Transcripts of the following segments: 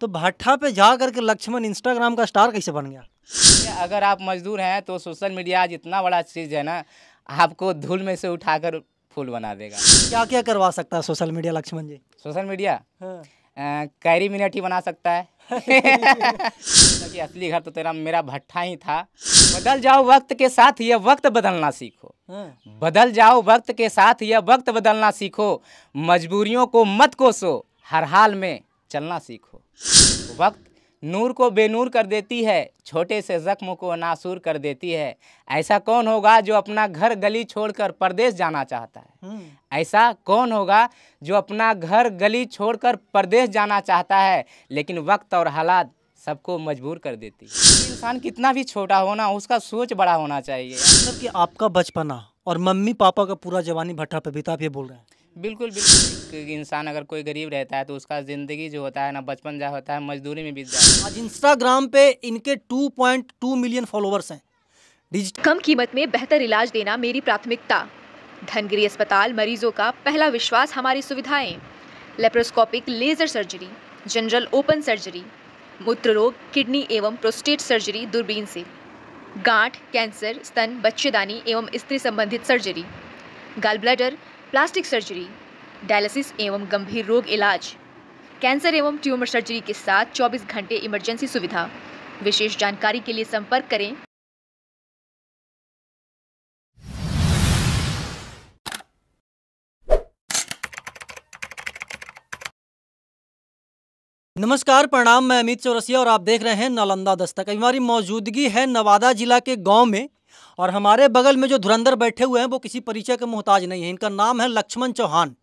तो भट्ठा पे जा करके लक्ष्मण इंस्टाग्राम का स्टार कैसे बन गया अगर आप मजदूर हैं तो सोशल मीडिया आज इतना बड़ा चीज़ है ना आपको धूल में से उठाकर फूल बना देगा क्या क्या करवा सकता है social media Laxman ji social media हाँ। कैरी मिनट ही बना सकता है क्योंकि असली घर तो तेरा मेरा भट्ठा ही था बदल जाओ वक्त के साथ यह वक्त बदलना सीखो हाँ। बदल जाओ वक्त के साथ यह वक्त बदलना सीखो मजबूरियों को मत कोसो हर हाल में चलना सीखो वक्त नूर को बेनूर कर देती है छोटे से ज़ख्म को नासूर कर देती है ऐसा कौन होगा जो अपना घर गली छोड़कर परदेश जाना चाहता है हम्म। ऐसा कौन होगा जो अपना घर गली छोड़कर परदेश जाना चाहता है लेकिन वक्त और हालात सबको मजबूर कर देती है इंसान कितना भी छोटा होना उसका सोच बड़ा होना चाहिए मतलब कि आपका बचपना और मम्मी पापा का पूरा जवानी भट्टा पे बिता ये बोल रहे हैं बिल्कुल बिल्कुल इंसान अगर कोई गरीब रहता है तो उसका ज़िंदगी जो होता है ना बचपन जहाँ होता है मजदूरी में बीत जाता है आज इंस्टाग्राम पे इनके 2.2 मिलियन फॉलोवर्स हैं डिजिटल कम कीमत में बेहतर इलाज देना मेरी प्राथमिकता धनगिरी अस्पताल मरीजों का पहला विश्वास हमारी सुविधाएं laparoscopic laser surgery general open surgery मूत्र रोग किडनी एवं प्रोस्टेट सर्जरी दूरबीन से गांठ कैंसर स्तन बच्चेदानी एवं स्त्री संबंधित सर्जरी गाल ब्लडर प्लास्टिक सर्जरी डायलिसिस एवं गंभीर रोग इलाज कैंसर एवं ट्यूमर सर्जरी के साथ 24 घंटे इमरजेंसी सुविधा विशेष जानकारी के लिए संपर्क करें नमस्कार प्रणाम मैं अमित चौरसिया और आप देख रहे हैं नालंदा दस्तक हमारी मौजूदगी है नवादा जिला के गांव में और हमारे बगल में जो धुरंधर बैठे हुए हैं वो किसी परिचय के मोहताज नहीं है इनका नाम है लक्ष्मण चौहान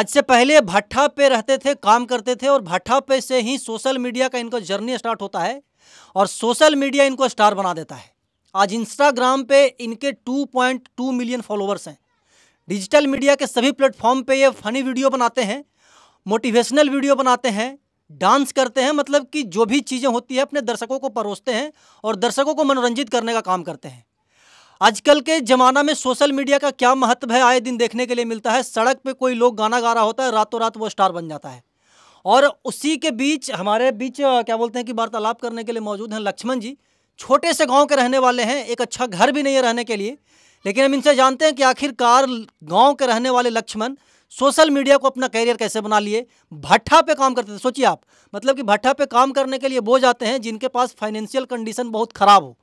आज से पहले भट्ठा पे रहते थे काम करते थे और भट्ठा पे से ही सोशल मीडिया का इनका जर्नी स्टार्ट होता है और सोशल मीडिया इनको स्टार बना देता है आज इंस्टाग्राम पे इनके 2.2 मिलियन फॉलोअर्स हैं डिजिटल मीडिया के सभी प्लेटफॉर्म पे ये फनी वीडियो बनाते हैं मोटिवेशनल वीडियो बनाते हैं डांस करते हैं मतलब कि जो भी चीज़ें होती है अपने दर्शकों को परोसते हैं और दर्शकों को मनोरंजित करने का काम करते हैं आजकल के ज़माना में सोशल मीडिया का क्या महत्व है आए दिन देखने के लिए मिलता है सड़क पे कोई लोग गाना गा रहा होता है रातों रात वो स्टार बन जाता है और उसी के बीच हमारे बीच क्या बोलते हैं कि वार्तालाप करने के लिए मौजूद हैं लक्ष्मण जी छोटे से गाँव के रहने वाले हैं एक अच्छा घर भी नहीं है रहने के लिए लेकिन हम इनसे जानते हैं कि आखिरकार गाँव के रहने वाले लक्ष्मण सोशल मीडिया को अपना कैरियर कैसे बना लिए भट्ठा पे काम करते थे सोचिए आप मतलब कि भट्ठा पे काम करने के लिए वो जाते हैं जिनके पास फाइनेंशियल कंडीशन बहुत ख़राब हो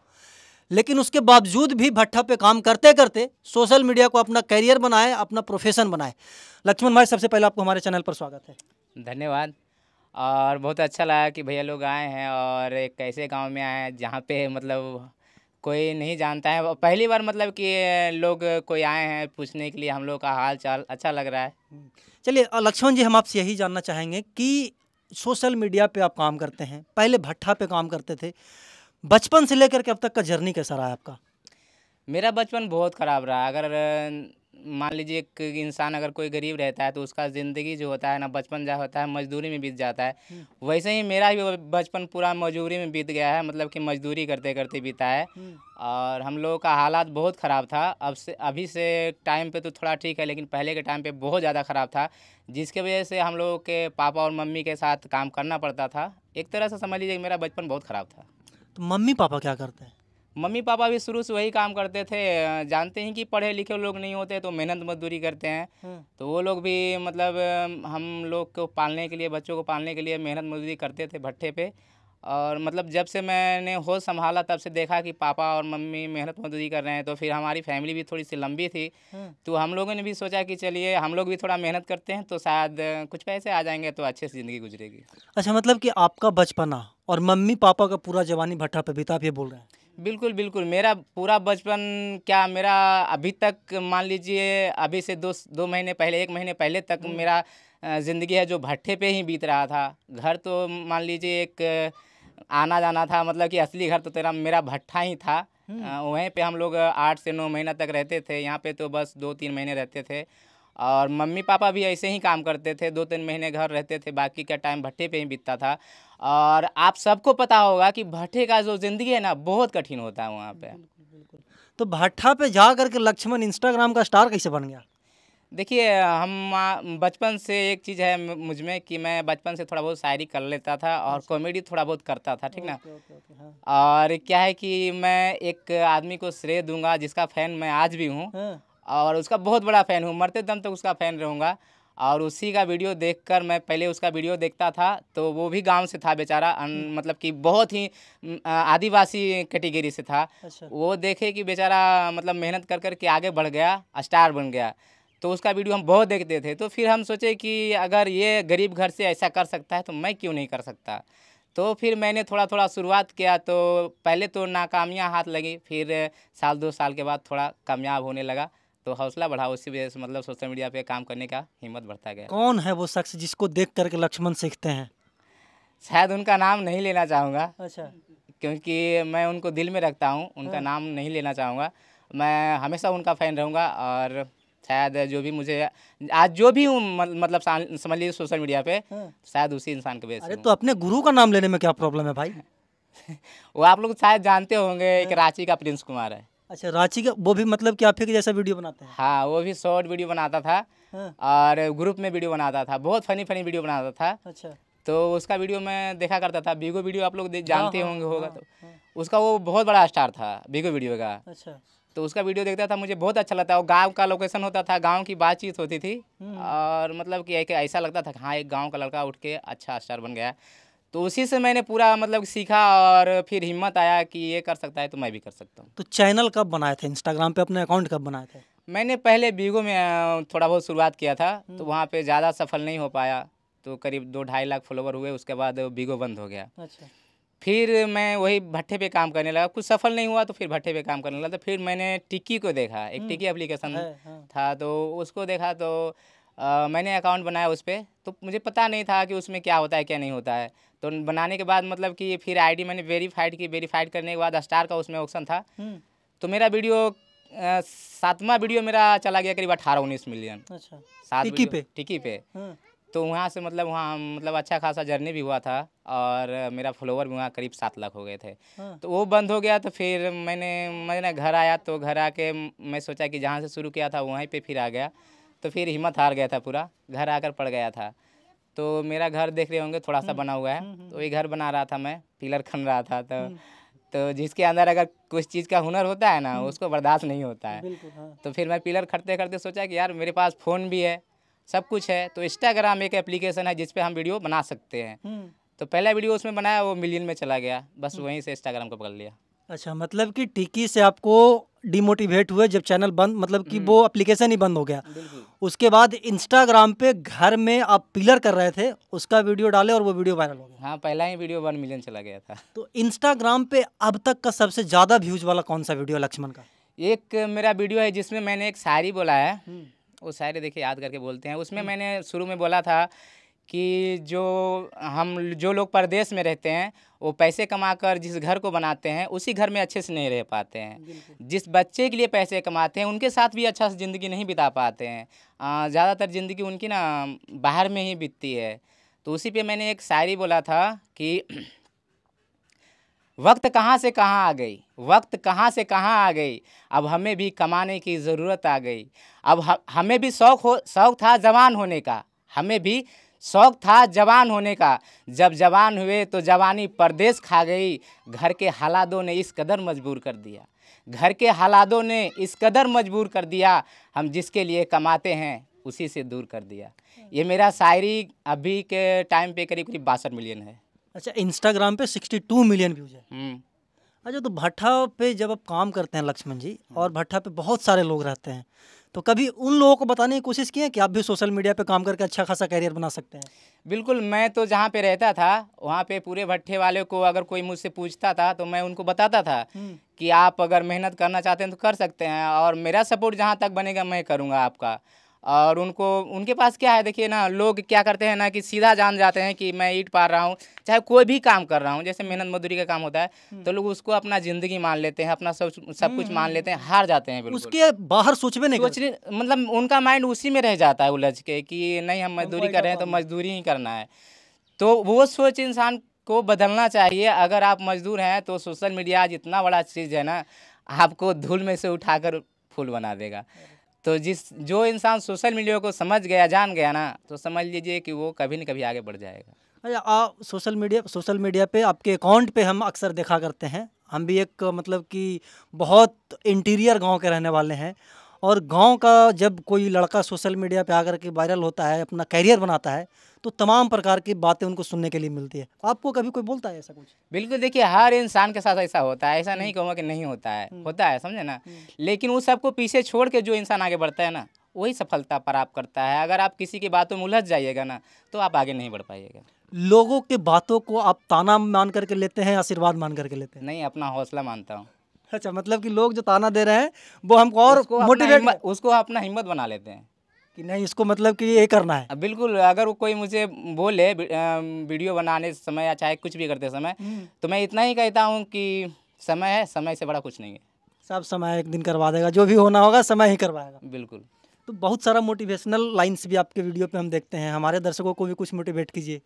लेकिन उसके बावजूद भी भट्ठा पे काम करते करते सोशल मीडिया को अपना कैरियर बनाए अपना प्रोफेशन बनाए लक्ष्मण भाई सबसे पहले आपको हमारे चैनल पर स्वागत है धन्यवाद और बहुत अच्छा लगा कि भैया लोग आए हैं और एक ऐसे गांव में आए हैं जहाँ पे मतलब कोई नहीं जानता है पहली बार मतलब कि लोग कोई आए हैं पूछने के लिए हम लोग का हाल चाल अच्छा लग रहा है हम्म। चलिए लक्ष्मण जी हम आपसे यही जानना चाहेंगे कि सोशल मीडिया पे आप काम करते हैं पहले भट्ठा पे काम करते थे बचपन से लेकर के अब तक का जर्नी कैसा रहा है आपका मेरा बचपन बहुत ख़राब रहा अगर मान लीजिए एक इंसान अगर कोई गरीब रहता है तो उसका ज़िंदगी जो होता है ना बचपन जहाँ होता है मजदूरी में बीत जाता है हम्म। वैसे ही मेरा भी बचपन पूरा मजदूरी में बीत गया है मतलब कि मजदूरी करते करते बीता है हम्म। और हम लोगों का हालात बहुत ख़राब था अब से अभी से टाइम पे तो थोड़ा ठीक है लेकिन पहले के टाइम पे बहुत ज़्यादा ख़राब था जिसके वजह से हम लोगों के पापा और मम्मी के साथ काम करना पड़ता था एक तरह से समझ लीजिए मेरा बचपन बहुत ख़राब था तो मम्मी पापा क्या करते हैं मम्मी पापा भी शुरू से वही काम करते थे जानते हैं कि पढ़े लिखे लोग नहीं होते तो मेहनत मजदूरी करते हैं हम्म। तो वो लोग भी मतलब हम लोग को पालने के लिए बच्चों को पालने के लिए मेहनत मजदूरी करते थे भट्ठे पे और मतलब जब से मैंने होश संभाला तब से देखा कि पापा और मम्मी मेहनत मजदूरी कर रहे हैं तो फिर हमारी फैमिली भी थोड़ी सी लंबी थी हम्म। तो हम लोगों ने भी सोचा कि चलिए हम लोग भी थोड़ा मेहनत करते हैं तो शायद कुछ पैसे आ जाएंगे तो अच्छे से ज़िंदगी गुजरेगी अच्छा मतलब कि आपका बचपना और मम्मी पापा का पूरा जवानी भट्टा पे बीता आप ये बोल रहे हैं बिल्कुल बिल्कुल मेरा पूरा बचपन क्या मेरा अभी तक मान लीजिए अभी से दो दो महीने पहले एक महीने पहले तक हम्म। मेरा ज़िंदगी है जो भट्ठे पे ही बीत रहा था घर तो मान लीजिए एक आना जाना था मतलब कि असली घर तो तेरा मेरा भट्ठा ही था हम्म। वहीं पे हम लोग आठ से नौ महीना तक रहते थे यहाँ पे तो बस दो तीन महीने रहते थे और मम्मी पापा भी ऐसे ही काम करते थे दो तीन महीने घर रहते थे बाकी का टाइम भट्टे पे ही बीतता था और आप सबको पता होगा कि भट्टे का जो ज़िंदगी है ना बहुत कठिन होता है वहाँ पे तो भट्टा पे जा करके लक्ष्मण इंस्टाग्राम का स्टार कैसे बन गया देखिए हम बचपन से एक चीज़ है मुझ में कि मैं बचपन से थोड़ा बहुत शायरी कर लेता था और कॉमेडी अच्छा। थोड़ा बहुत करता था ठीक ना ओके, ओके, हाँ। और क्या है कि मैं एक आदमी को श्रेय दूंगा जिसका फैन मैं आज भी हूँ हाँ। और उसका बहुत बड़ा फ़ैन हूँ मरते दम तक तो उसका फ़ैन रहूँगा और उसी का वीडियो देखकर मैं पहले उसका वीडियो देखता था तो वो भी गांव से था बेचारा हम्म। मतलब कि बहुत ही आदिवासी कैटेगरी से था अच्छा। वो देखे कि बेचारा मतलब मेहनत कर कर के आगे बढ़ गया स्टार बन गया तो उसका वीडियो हम बहुत देखते थे तो फिर हम सोचे कि अगर ये गरीब घर से ऐसा कर सकता है तो मैं क्यों नहीं कर सकता तो फिर मैंने थोड़ा थोड़ा शुरुआत किया तो पहले तो नाकामियाँ हाथ लगी फिर साल दो साल के बाद थोड़ा कामयाब होने लगा तो हौसला बढ़ा उसी वजह से मतलब सोशल मीडिया पे काम करने का हिम्मत बढ़ता गया कौन है वो शख्स जिसको देख करके लक्ष्मण सीखते हैं शायद उनका नाम नहीं लेना चाहूँगा अच्छा क्योंकि मैं उनको दिल में रखता हूँ उनका हाँ। नाम नहीं लेना चाहूँगा मैं हमेशा उनका फ़ैन रहूँगा और शायद जो भी मुझे आज जो भी हूँ मतलब समझ लीजिए सोशल मीडिया पे हाँ। शायद उसी इंसान के वजह अरे तो अपने गुरु का नाम लेने में क्या प्रॉब्लम है भाई वो आप लोग शायद जानते होंगे एक हाँ। रांची का प्रिंस कुमार है अच्छा रांची का वो भी मतलब क्या फिर जैसा वीडियो बनाते हैं हाँ वो भी शॉर्ट वीडियो बनाता था हाँ। और ग्रुप में वीडियो बनाता था बहुत फनी फनी वीडियो बनाता था अच्छा तो उसका वीडियो मैं देखा करता था बीगो वीडियो आप लोग हाँ, जानते हाँ, होंगे होगा हाँ, तो उसका वो बहुत बड़ा स्टार था बीगो वीडियो का अच्छा तो उसका वीडियो देखता था मुझे बहुत अच्छा लगता है गाँव का लोकेशन होता था गाँव की बातचीत होती थी हम्म। और मतलब कि ऐसा लगता था हाँ एक गाँव का लड़का उठ के अच्छा स्टार बन गया तो उसी से मैंने पूरा मतलब सीखा और फिर हिम्मत आया कि ये कर सकता है तो मैं भी कर सकता हूँ तो चैनल कब बनाए थे इंस्टाग्राम पे अपने अकाउंट कब बनाए थे मैंने पहले बीगो में थोड़ा बहुत शुरुआत किया था तो हम्म। वहाँ पे ज़्यादा सफल नहीं हो पाया तो करीब दो ढाई लाख फॉलोवर हुए उसके बाद बीगो बंद हो गया अच्छा फिर मैं वही भट्टे पे काम करने लगा कुछ सफल नहीं हुआ तो फिर भट्टे पे काम करने लगा तो फिर मैंने टिक्की को देखा एक टिक्की हम्म। एप्लीकेशन हाँ। था तो उसको देखा तो मैंने अकाउंट बनाया उस पर तो मुझे पता नहीं था कि उसमें क्या होता है क्या नहीं होता है तो बनाने के बाद मतलब कि फिर आईडी मैंने वेरीफाइड की वेरीफाइड करने के बाद स्टार का उसमें ऑप्शन था हम्म। तो मेरा वीडियो सातवां वीडियो मेरा चला गया करीब अठारह उन्नीस मिलियन अच्छा टिकी पे टिकी पे हम्म। तो वहाँ से मतलब वहाँ मतलब अच्छा खासा जर्नी भी हुआ था और मेरा फॉलोवर भी वहाँ करीब सात लाख हो गए थे हाँ। तो वो बंद हो गया तो फिर मैंने मैंने घर आया तो घर आके मैं सोचा कि जहाँ से शुरू किया था वहीं पे फिर आ गया तो फिर हिम्मत हार गया था पूरा घर आकर पड़ गया था तो मेरा घर देख रहे होंगे थोड़ा सा बना हुआ है हम्म, हम्म। तो वही घर बना रहा था मैं पिलर खन रहा था तो हम्म। तो जिसके अंदर अगर कुछ चीज़ का हुनर होता है ना उसको बर्दाश्त नहीं होता है हाँ। तो फिर मैं पिलर खड़ते खड़ते सोचा कि यार मेरे पास फ़ोन भी है सब कुछ है तो इंस्टाग्राम एक एप्लीकेशन है जिस पर हम वीडियो बना सकते हैं तो पहला वीडियो उसमें बनाया वो मिलियन में चला गया बस वहीं से इंस्टाग्राम को पकड़ लिया अच्छा मतलब कि टिकी से आपको डिमोटिवेट हुए जब चैनल बंद मतलब कि हम्म। वो एप्लीकेशन ही बंद हो गया उसके बाद इंस्टाग्राम पे घर में आप पिलर कर रहे थे उसका वीडियो डाले और वो वीडियो वायरल हो गया हाँ पहला ही वीडियो वन मिलियन चला गया था तो इंस्टाग्राम पे अब तक का सबसे ज़्यादा व्यूज वाला कौन सा वीडियो लक्ष्मण का एक मेरा वीडियो है जिसमें मैंने एक शायरी बोला है हम्म। वो शायरी देखिए याद करके बोलते हैं उसमें हम्म। मैंने शुरू में बोला था कि जो हम जो लोग परदेश में रहते हैं वो पैसे कमाकर जिस घर को बनाते हैं उसी घर में अच्छे से नहीं रह पाते हैं जिस बच्चे के लिए पैसे कमाते हैं उनके साथ भी अच्छा से ज़िंदगी नहीं बिता पाते हैं ज़्यादातर ज़िंदगी उनकी ना बाहर में ही बीतती है तो उसी पे मैंने एक शायरी बोला था कि वक्त कहाँ से कहाँ आ गई वक्त कहाँ से कहाँ आ गई अब हमें भी कमाने की ज़रूरत आ गई अब हमें भी शौक हो शौक था जवान होने का हमें भी शौक़ था जवान होने का जब जवान हुए तो जवानी परदेश खा गई घर के हालातों ने इस कदर मजबूर कर दिया घर के हालातों ने इस कदर मजबूर कर दिया हम जिसके लिए कमाते हैं उसी से दूर कर दिया ये मेरा शायरी अभी के टाइम पे करीब करीब बासठ मिलियन है अच्छा इंस्टाग्राम पे टू मिलियन व्यूज है हम्म। अच्छा तो भट्टा पे जब आप काम करते हैं लक्ष्मण जी और भट्ठा पे बहुत सारे लोग रहते हैं तो कभी उन लोगों को बताने की कोशिश की है कि आप भी सोशल मीडिया पे काम करके अच्छा खासा करियर बना सकते हैं बिल्कुल मैं तो जहाँ पे रहता था वहाँ पे पूरे भट्ठे वाले को अगर कोई मुझसे पूछता था तो मैं उनको बताता था हम्म। कि आप अगर मेहनत करना चाहते हैं तो कर सकते हैं और मेरा सपोर्ट जहाँ तक बनेगा मैं करूँगा आपका और उनको उनके पास क्या है देखिए ना लोग क्या करते हैं ना कि सीधा जान जाते हैं कि मैं ईट पा रहा हूँ चाहे कोई भी काम कर रहा हूँ जैसे मेहनत मजदूरी का काम होता है हम्म। तो लोग उसको अपना जिंदगी मान लेते हैं अपना सब सब कुछ मान लेते हैं हम्म। हार जाते हैं उसके बाहर सोचवे नहीं सोचने मतलब उनका माइंड उसी में रह जाता है उलझ के कि नहीं हम मजदूरी कर रहे हैं तो मजदूरी ही करना है तो वो सोच इंसान को बदलना चाहिए अगर आप मजदूर हैं तो सोशल मीडिया आज इतना बड़ा चीज़ है ना आपको धूल में से उठाकर फूल बना देगा तो जिस जो इंसान सोशल मीडिया को समझ गया जान गया ना तो समझ लीजिए कि वो कभी न कभी आगे बढ़ जाएगा अच्छा सोशल मीडिया सोशल मीडिया पे आपके अकाउंट पे हम अक्सर देखा करते हैं हम भी एक मतलब कि बहुत इंटीरियर गांव के रहने वाले हैं और गांव का जब कोई लड़का सोशल मीडिया पे आकर के वायरल होता है अपना कैरियर बनाता है तो तमाम प्रकार की बातें उनको सुनने के लिए मिलती है आपको कभी कोई बोलता है ऐसा कुछ बिल्कुल देखिए हर इंसान के साथ ऐसा होता है ऐसा हम्म। नहीं कहूँगा कि नहीं होता है हम्म। होता है समझे ना हम्म। लेकिन उस सबको पीछे छोड़ के जो इंसान आगे बढ़ता है ना वही सफलता प्राप्त करता है अगर आप किसी की बातों में उलझ जाइएगा ना तो आप आगे नहीं बढ़ पाइएगा लोगों के बातों को आप ताना मान करके लेते हैं आशीर्वाद मान करके लेते हैं नहीं अपना हौसला मानता हूँ अच्छा मतलब कि लोग जो ताना दे रहे हैं वो हमको और मोटिवेट उसको अपना हिम्मत बना लेते हैं कि नहीं इसको मतलब कि ये करना है बिल्कुल अगर वो कोई मुझे बोले वीडियो बनाने समय या चाहे कुछ भी करते समय हम्म। तो मैं इतना ही कहता हूँ कि समय है समय से बड़ा कुछ नहीं है सब समय एक दिन करवा देगा जो भी होना होगा समय ही करवाएगा बिल्कुल तो बहुत सारा मोटिवेशनल लाइन्स भी आपके वीडियो पे हम देखते हैं हमारे दर्शकों को भी कुछ मोटिवेट कीजिए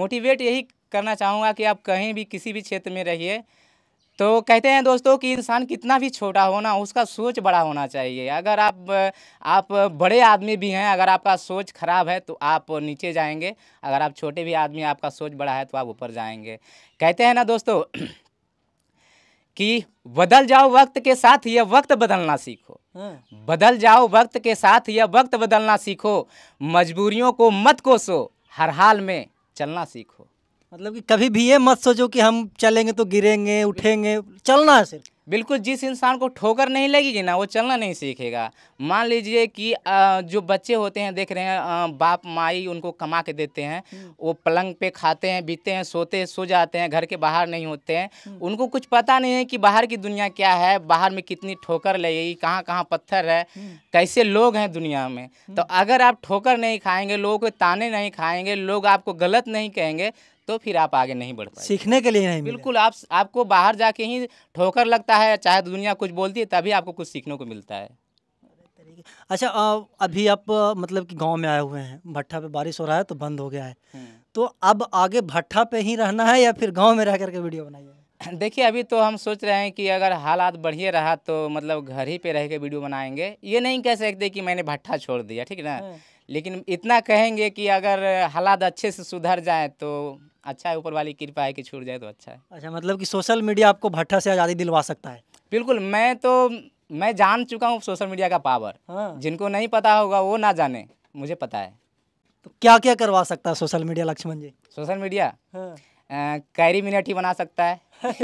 मोटिवेट यही करना चाहूँगा कि आप कहीं भी किसी भी क्षेत्र में रहिए तो कहते हैं दोस्तों कि इंसान कितना भी छोटा हो ना उसका सोच बड़ा होना चाहिए अगर आप आप बड़े आदमी भी हैं अगर आपका सोच खराब है तो आप नीचे जाएंगे अगर आप छोटे भी आदमी आपका सोच बड़ा है तो आप ऊपर जाएंगे कहते हैं ना दोस्तों कि बदल जाओ वक्त के साथ यह वक्त बदलना सीखो हाँ। बदल जाओ वक्त के साथ यह वक्त बदलना सीखो मजबूरियों को मत कोसो हर हाल में चलना सीखो मतलब कि कभी भी ये मत सोचो कि हम चलेंगे तो गिरेंगे उठेंगे चलना है सिर्फ बिल्कुल जिस इंसान को ठोकर नहीं लगेगी ना वो चलना नहीं सीखेगा मान लीजिए कि जो बच्चे होते हैं देख रहे हैं बाप माई उनको कमा के देते हैं हम्म। वो पलंग पे खाते हैं बीते हैं सोते सो जाते हैं घर के बाहर नहीं होते हैं हम्म। उनको कुछ पता नहीं है कि बाहर की दुनिया क्या है बाहर में कितनी ठोकर लगेगी कहाँ कहाँ पत्थर है हम्म। कैसे लोग हैं दुनिया में तो अगर आप ठोकर नहीं खाएंगे लोगों को ताने नहीं खाएंगे लोग आपको गलत नहीं कहेंगे तो फिर आप आगे नहीं बढ़ पाए सीखने के लिए नहीं बिल्कुल आप आपको बाहर जाके ही ठोकर लगता है चाहे दुनिया कुछ बोलती है तभी आपको कुछ सीखने को मिलता है अच्छा अभी आप मतलब कि गांव में आए हुए हैं भट्ठा पे बारिश हो रहा है तो बंद हो गया है हम्म। तो अब आगे भट्ठा पे ही रहना है या फिर गांव में रह करके वीडियो बनाइए देखिए अभी तो हम सोच रहे हैं कि अगर हालात बढ़िया रहा तो मतलब घर ही पे रह के वीडियो बनाएंगे ये नहीं कह सकते कि मैंने भट्ठा छोड़ दिया ठीक है ना हाँ। लेकिन इतना कहेंगे कि अगर हालात अच्छे से सुधर जाए तो अच्छा है ऊपर वाली कृपा है कि छूट जाए तो अच्छा है अच्छा मतलब कि सोशल मीडिया आपको भट्टा से आज़ादी दिलवा सकता है बिल्कुल मैं तो मैं जान चुका हूँ सोशल मीडिया का पावर हाँ। जिनको नहीं पता होगा वो ना जाने मुझे पता है तो क्या क्या करवा सकता है social media Laxman ji social media हाँ। कैरी मिनाटी बना सकता है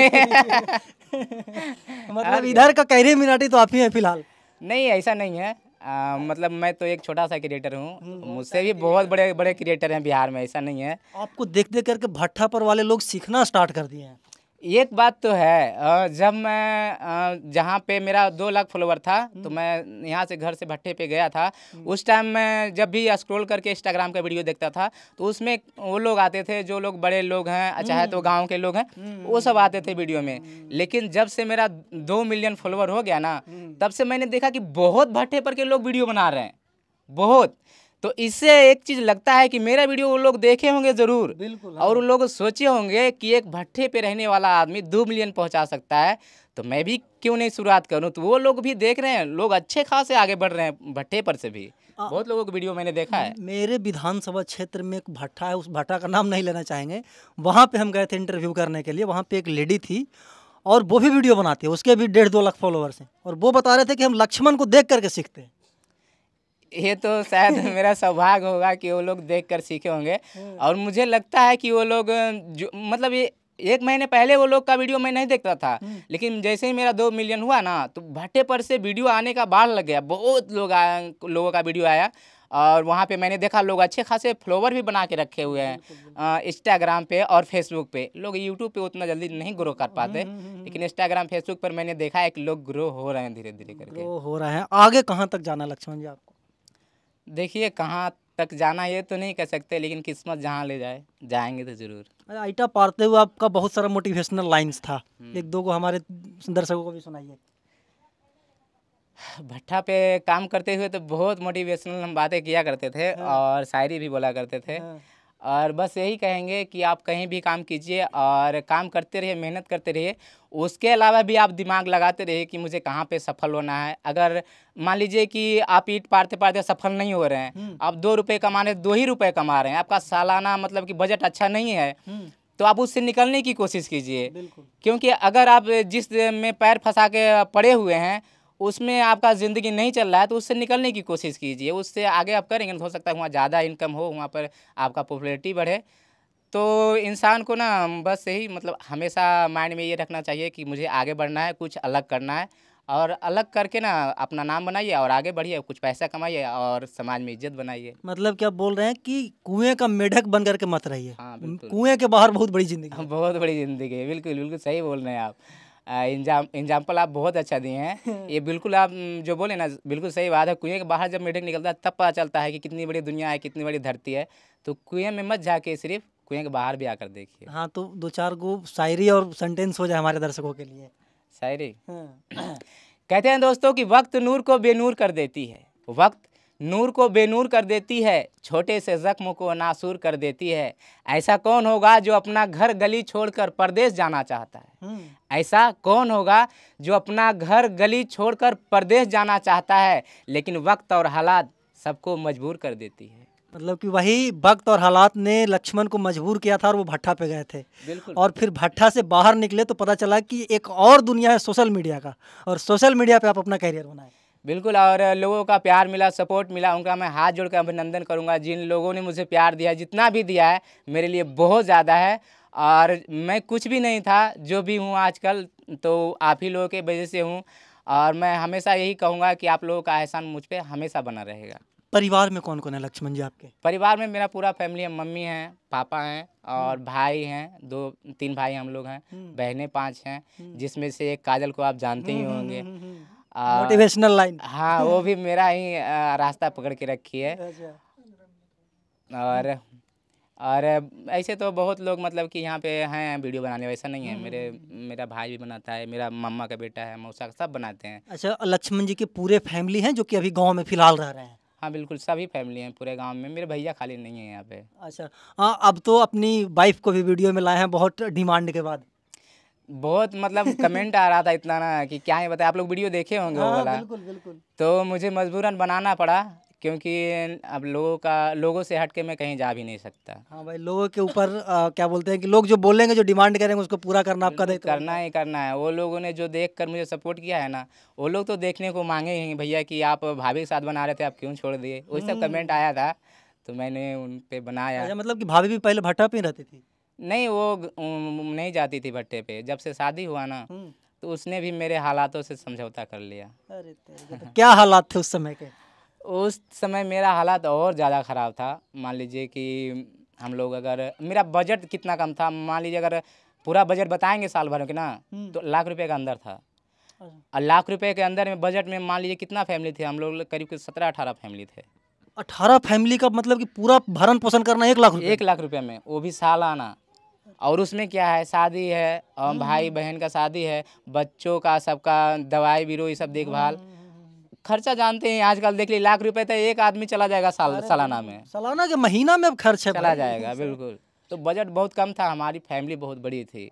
मतलब इधर का कैरी मिनटी तो आप ही है फिलहाल नहीं ऐसा नहीं है आ, मतलब मैं तो एक छोटा सा क्रिएटर हूँ हम्म, मुझसे भी बहुत बड़े बड़े क्रिएटर हैं बिहार में ऐसा नहीं है आपको देख देख करके भट्टा पर वाले लोग सीखना स्टार्ट कर दिए हैं एक बात तो है जब मैं जहाँ पे मेरा दो लाख फॉलोवर था तो मैं यहाँ से घर से भट्टे पे गया था उस टाइम मैं जब भी स्क्रॉल करके इंस्टाग्राम का वीडियो देखता था तो उसमें वो लोग आते थे जो लोग बड़े लोग हैं चाहे अच्छा तो गांव के लोग हैं वो सब आते थे वीडियो में लेकिन जब से मेरा दो मिलियन फॉलोवर हो गया ना तब से मैंने देखा कि बहुत भट्टे पर के लोग वीडियो बना रहे हैं बहुत तो इससे एक चीज़ लगता है कि मेरा वीडियो वो लोग देखे होंगे ज़रूर बिल्कुल और वो हाँ। लोग सोचे होंगे कि एक भट्ठे पे रहने वाला आदमी दो मिलियन पहुंचा सकता है तो मैं भी क्यों नहीं शुरुआत करूं तो वो लोग भी देख रहे हैं लोग अच्छे खासे आगे बढ़ रहे हैं भट्टे पर से भी आ, बहुत लोगों की वीडियो मैंने देखा है मेरे विधानसभा क्षेत्र में एक भट्टा है उस भट्टा का नाम नहीं लेना चाहेंगे वहाँ पर हम गए थे इंटरव्यू करने के लिए वहाँ पर एक लेडी थी और वो भी वीडियो बनाती है उसके भी डेढ़ दो लाख फॉलोअर्स हैं और वो बता रहे थे कि हम लक्ष्मण को देख करके सीखते हैं ये तो शायद मेरा सौभाग्य होगा कि वो लोग देख कर सीखे होंगे हम्म। और मुझे लगता है कि वो लोग जो मतलब ये एक महीने पहले वो लोग का वीडियो मैं नहीं देखता था हम्म। लेकिन जैसे ही मेरा दो मिलियन हुआ ना तो भट्टे पर से वीडियो आने का बाढ़ लग गया बहुत लोग आया लोगों का वीडियो आया और वहाँ पे मैंने देखा लोग अच्छे खासे फ्लोवर भी बना के रखे हुए हैं इंस्टाग्राम पे और फेसबुक पे लोग यूट्यूब पे उतना जल्दी नहीं ग्रो कर हम्म, पाते लेकिन इंस्टाग्राम फेसबुक पर मैंने देखा है कि लोग ग्रो हो रहे हैं धीरे धीरे करके हो रहे हैं आगे कहाँ तक जाना लक्ष्मण जी आपको देखिए कहाँ तक जाना ये तो नहीं कह सकते लेकिन किस्मत जहाँ ले जाए जाएंगे तो जरूर आइटा पारते हुए आपका बहुत सारा मोटिवेशनल लाइंस था हम्म। एक दो को हमारे दर्शकों को भी सुनाइए भट्टा पे काम करते हुए तो बहुत मोटिवेशनल हम बातें किया करते थे हाँ। और शायरी भी बोला करते थे हाँ। और बस यही कहेंगे कि आप कहीं भी काम कीजिए और काम करते रहिए मेहनत करते रहिए उसके अलावा भी आप दिमाग लगाते रहिए कि मुझे कहाँ पे सफल होना है अगर मान लीजिए कि आप ईट पारते पारते सफल नहीं हो रहे हैं हम्म। आप दो रुपये कमा रहे दो ही रुपये कमा रहे हैं आपका सालाना मतलब कि बजट अच्छा नहीं है हम्म। तो आप उससे निकलने की कोशिश कीजिए क्योंकि अगर आप जिस में पैर फंसा के पड़े हुए हैं उसमें आपका ज़िंदगी नहीं चल रहा है तो उससे निकलने की कोशिश कीजिए उससे आगे आप करेंगे हो सकता है वहाँ ज़्यादा इनकम हो वहाँ पर आपका पॉपुलरिटी बढ़े तो इंसान को ना बस यही मतलब हमेशा माइंड में ये रखना चाहिए कि मुझे आगे बढ़ना है कुछ अलग करना है और अलग करके ना अपना नाम बनाइए और आगे बढ़िए कुछ पैसा कमाइए और समाज में इज्जत बनाइए मतलब क्या बोल रहे हैं कि कुएं का मेढक बन करके मत रहिए हाँ, कुएं के बाहर बहुत बड़ी जिंदगी बहुत बड़ी जिंदगी है बिल्कुल बिल्कुल सही बोल रहे हैं आप एग्जाम्पल आप बहुत अच्छा दिए हैं ये बिल्कुल आप जो बोले ना बिल्कुल सही बात है कुएं के बाहर जब मेडिक निकलता है तब पता चलता है कि कितनी बड़ी दुनिया है कितनी बड़ी धरती है तो कुएं में मत जाके सिर्फ कुएं के बाहर भी आकर देखिए हाँ तो दो चार गो शायरी और सेंटेंस हो जाए हमारे दर्शकों के लिए शायरी हाँ। कहते हैं दोस्तों कि वक्त नूर को बेनूर कर देती है वक्त नूर को बेनूर कर देती है छोटे से ज़ख्म को नासूर कर देती है ऐसा कौन होगा जो अपना घर गली छोड़कर परदेश जाना चाहता है हम्म। ऐसा कौन होगा जो अपना घर गली छोड़कर परदेश जाना चाहता है लेकिन वक्त और हालात सबको मजबूर कर देती है मतलब कि वही वक्त और हालात ने लक्ष्मण को मजबूर किया था और वो भट्टा पे गए थे और फिर भट्टा से बाहर निकले तो पता चला कि एक और दुनिया है सोशल मीडिया का और सोशल मीडिया पे आप अपना करियर बनाए बिल्कुल और लोगों का प्यार मिला सपोर्ट मिला उनका मैं हाथ जोड़ कर अभिनंदन करूँगा जिन लोगों ने मुझे प्यार दिया जितना भी दिया है मेरे लिए बहुत ज़्यादा है और मैं कुछ भी नहीं था जो भी हूँ आजकल तो आप ही लोगों के वजह से हूँ और मैं हमेशा यही कहूँगा कि आप लोगों का एहसान मुझ पर हमेशा बना रहेगा परिवार में कौन कौन है लक्ष्मण जी आपके परिवार में मेरा पूरा फैमिली है मम्मी हैं पापा हैं और हम्म। भाई हैं दो तीन भाई हम लोग हैं हम्म। बहनें पांच हैं हम्म। जिसमें से एक काजल को आप जानते ही होंगे मोटिवेशनल लाइन हाँ वो भी मेरा ही रास्ता पकड़ के रखी है अच्छा। और और ऐसे तो बहुत लोग मतलब कि यहाँ पे हैं वीडियो बनाने वैसा नहीं है मेरे हम्म। मेरा भाई भी बनाता है मेरा मम्मा का बेटा है मौसा सब बनाते हैं अच्छा लक्ष्मण जी के पूरे फैमिली हैं जो कि अभी गांव में फिलहाल रह रहे हैं हाँ बिल्कुल सभी फैमिली हैं पूरे गांव में मेरे भैया खाली नहीं है यहाँ पे अच्छा हाँ अब तो अपनी वाइफ को भी वीडियो में लाए हैं बहुत डिमांड के बाद बहुत मतलब कमेंट आ रहा था इतना ना कि क्या ही बताए आप लोग वीडियो देखे होंगे वो हाँ, वाला बिल्कुल बिल्कुल तो मुझे मजबूरन बनाना पड़ा क्योंकि अब लोगों का लोगों से हटके मैं कहीं जा भी नहीं सकता हाँ भाई लोगों के ऊपर क्या बोलते हैं कि लोग जो बोलेंगे जो डिमांड करेंगे उसको पूरा करना आपका दायित्व करना ही करना है वो लोगों ने जो देख कर मुझे सपोर्ट किया है ना वो लोग तो देखने को मांगे ही भैया कि आप भाभी के साथ बना रहे थे आप क्यों छोड़ दिए वही सब कमेंट हम्म। आया था तो मैंने उन पर बनाया अच्छा, मतलब कि भाभी भी पहले भट्टा पे रहती थी नहीं वो नहीं जाती थी भट्टे पे जब से शादी हुआ ना तो उसने भी मेरे हालातों से समझौता कर लिया अरे तो क्या हालात थे उस समय के उस समय मेरा हालात और ज़्यादा ख़राब था मान लीजिए कि हम लोग अगर मेरा बजट कितना कम था मान लीजिए अगर पूरा बजट बताएंगे साल भर के ना तो लाख रुपए का अंदर था और लाख रुपए के अंदर में बजट में मान लीजिए कितना फैमिली थे हम लोग करीब सत्रह अठारह फैमिली थे अठारह फैमिली का मतलब कि पूरा भरण पोषण करना एक लाख एक लाख रुपये में वो भी साल आना और उसमें क्या है शादी है और हम्म, भाई हम्म। बहन का शादी है बच्चों का सबका दवाई बीरो ये सब हम्म, देखभाल खर्चा जानते हैं आजकल देख ली लाख रुपए तो एक आदमी चला जाएगा साल सालाना में सालाना के महीना में खर्च चला जाएगा बिल्कुल तो बजट बहुत कम था हमारी फैमिली बहुत बड़ी थी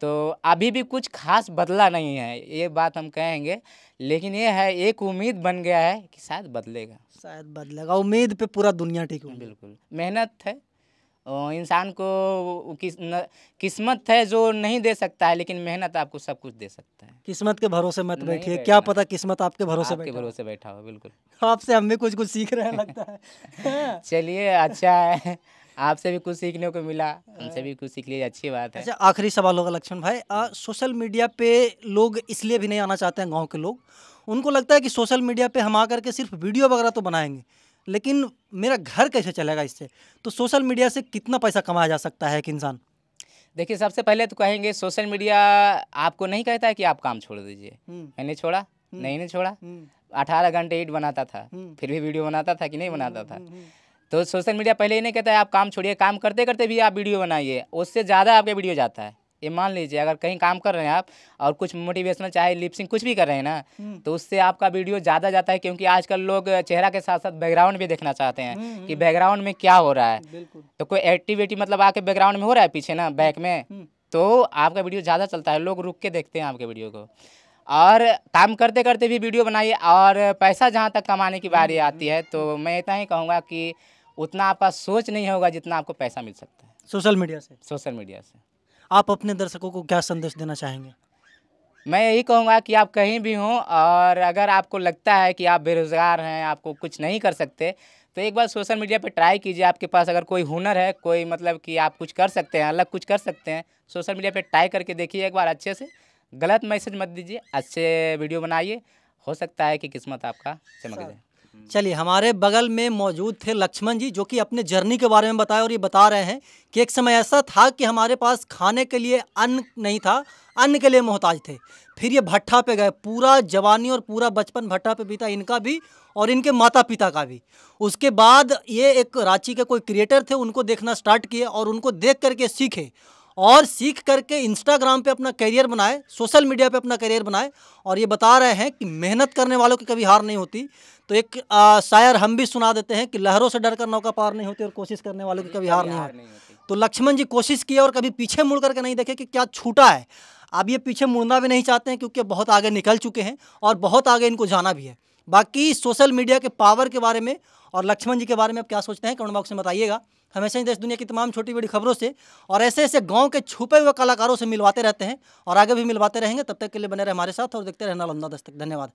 तो अभी भी कुछ खास बदला नहीं है ये बात हम कहेंगे लेकिन ये है एक उम्मीद बन गया है कि शायद बदलेगा शायद बदलेगा उम्मीद पे पूरा दुनिया टिक बिल्कुल मेहनत है इंसान को किस्मत है जो नहीं दे सकता है लेकिन मेहनत आपको सब कुछ दे सकता है किस्मत के भरोसे मत बैठिए क्या पता किस्मत आपके भरोसे आपके भरोसे बैठा हो बिल्कुल आपसे हम भी कुछ कुछ सीख रहे हैं लगता है हाँ। चलिए अच्छा है आपसे भी कुछ सीखने को मिला हमसे भी कुछ सीख लिया अच्छी बात है अच्छा आखिरी सवाल होगा लक्ष्मण भाई आ, हम्म। सोशल मीडिया पे लोग इसलिए भी नहीं आना चाहते हैं गांव के लोग उनको लगता है कि सोशल मीडिया पे हम आकर के सिर्फ वीडियो वगैरह तो बनाएंगे लेकिन मेरा घर कैसे चलेगा इससे तो सोशल मीडिया से कितना पैसा कमाया जा सकता है एक इंसान देखिए सबसे पहले तो कहेंगे सोशल मीडिया आपको नहीं कहता है कि आप काम छोड़ दीजिए हम्म। मैंने छोड़ा हम्म। नहीं ने छोड़ा हम्म। अठारह घंटे ईट बनाता था फिर भी वीडियो बनाता था कि नहीं बनाता था तो सोशल मीडिया पहले ही नहीं कहता है आप काम छोड़िए काम करते करते भी आप वीडियो बनाइए उससे ज़्यादा आपके वीडियो जाता है ये मान लीजिए अगर कहीं काम कर रहे हैं आप और कुछ मोटिवेशनल चाहे लिपसिंग कुछ भी कर रहे हैं ना हम्म। तो उससे आपका वीडियो ज़्यादा जाता है क्योंकि आजकल लोग चेहरा के साथ साथ बैकग्राउंड भी देखना चाहते हैं हम्म, कि बैकग्राउंड हम्म। में क्या हो रहा है तो कोई एक्टिविटी मतलब आके बैकग्राउंड में हो रहा है पीछे ना बैक में तो आपका वीडियो ज़्यादा चलता है लोग रुक के देखते हैं आपके वीडियो को और काम करते करते भी वीडियो बनाइए और पैसा जहाँ तक कमाने की बारी आती है तो मैं इतना ही कहूँगा कि उतना आपका सोच नहीं होगा जितना आपको पैसा मिल सकता है सोशल मीडिया से सोशल मीडिया से आप अपने दर्शकों को क्या संदेश देना चाहेंगे मैं यही कहूँगा कि आप कहीं भी हों और अगर आपको लगता है कि आप बेरोज़गार हैं आपको कुछ नहीं कर सकते तो एक बार सोशल मीडिया पर ट्राई कीजिए आपके पास अगर कोई हुनर है कोई मतलब कि आप कुछ कर सकते हैं अलग कुछ कर सकते हैं सोशल मीडिया पर ट्राई करके देखिए एक बार अच्छे से गलत मैसेज मत दीजिए अच्छे वीडियो बनाइए हो सकता है कि किस्मत आपका चमक जाए चलिए हमारे बगल में मौजूद थे लक्ष्मण जी जो कि अपने जर्नी के बारे में बताए और ये बता रहे हैं कि एक समय ऐसा था कि हमारे पास खाने के लिए अन्न नहीं था अन्न के लिए मोहताज थे फिर ये भट्ठा पे गए पूरा जवानी और पूरा बचपन भट्ठा पे बीता इनका भी और इनके माता पिता का भी उसके बाद ये एक रांची के कोई क्रिएटर थे उनको देखना स्टार्ट किए और उनको देख करके सीखे और सीख करके इंस्टाग्राम पे अपना करियर बनाए सोशल मीडिया पे अपना करियर बनाए और ये बता रहे हैं कि मेहनत करने वालों की कभी हार नहीं होती तो एक आ, शायर हम भी सुना देते हैं कि लहरों से डर कर नौका पार नहीं होती और कोशिश करने वालों की कभी हार नहीं होती तो लक्ष्मण जी कोशिश किए और कभी पीछे मुड़ करके नहीं देखे कि क्या छूटा है अब ये पीछे मुड़ना भी नहीं चाहते हैं क्योंकि बहुत आगे निकल चुके हैं और बहुत आगे इनको जाना भी है बाकी सोशल मीडिया के पावर के बारे में और लक्ष्मण जी के बारे में आप क्या सोचते हैं कमेंट बॉक्स में बताइएगा हमेशा ही देश दुनिया की तमाम छोटी बड़ी खबरों से और ऐसे ऐसे गांव के छुपे हुए कलाकारों से मिलवाते रहते हैं और आगे भी मिलवाते रहेंगे तब तक के लिए बने रहे हमारे साथ और देखते रहना लमदा दस्तक धन्यवाद